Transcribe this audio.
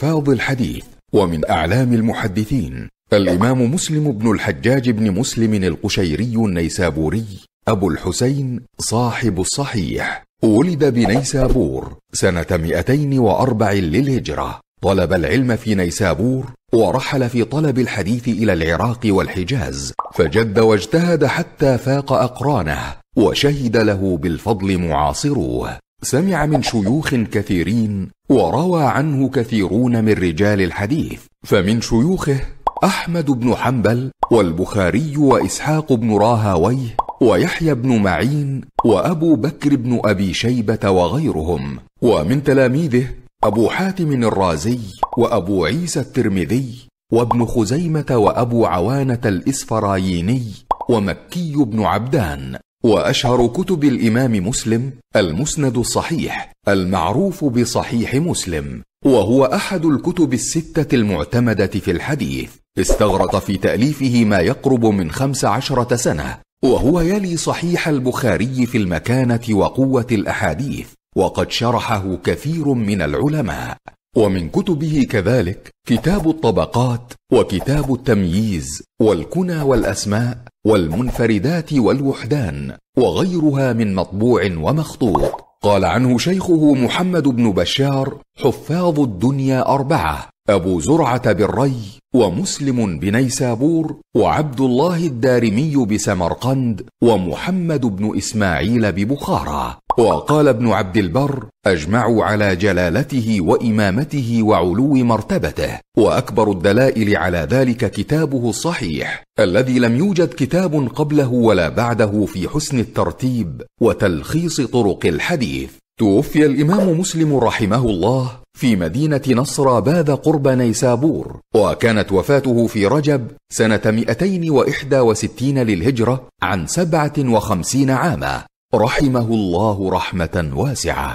حفاظ الحديث ومن أعلام المحدثين الإمام مسلم بن الحجاج بن مسلم القشيري النيسابوري أبو الحسين صاحب الصحيح ولد بنيسابور سنة 204 للهجرة طلب العلم في نيسابور ورحل في طلب الحديث إلى العراق والحجاز فجد واجتهد حتى فاق أقرانه وشهد له بالفضل معاصروه سمع من شيوخ كثيرين وروى عنه كثيرون من رجال الحديث فمن شيوخه احمد بن حنبل والبخاري واسحاق بن راهويه ويحيى بن معين وابو بكر بن ابي شيبه وغيرهم ومن تلاميذه ابو حاتم الرازي وابو عيسى الترمذي وابن خزيمه وابو عوانه الاسفرايني ومكي بن عبدان واشهر كتب الامام مسلم المسند الصحيح المعروف بصحيح مسلم وهو احد الكتب السته المعتمده في الحديث استغرق في تاليفه ما يقرب من خمس عشره سنه وهو يلي صحيح البخاري في المكانه وقوه الاحاديث وقد شرحه كثير من العلماء ومن كتبه كذلك كتاب الطبقات وكتاب التمييز والكنى والاسماء والمنفردات والوحدان وغيرها من مطبوع ومخطوط قال عنه شيخه محمد بن بشار حفاظ الدنيا اربعه ابو زرعه بالري ومسلم بنيسابور وعبد الله الدارمي بسمرقند ومحمد بن اسماعيل ببخارى وقال ابن عبد البر اجمعوا على جلالته وامامته وعلو مرتبته واكبر الدلائل على ذلك كتابه الصحيح الذي لم يوجد كتاب قبله ولا بعده في حسن الترتيب وتلخيص طرق الحديث توفي الامام مسلم رحمه الله في مدينه نصر باذ قرب نيسابور وكانت وفاته في رجب سنه 261 للهجره عن 57 عاما رحمه الله رحمه واسعه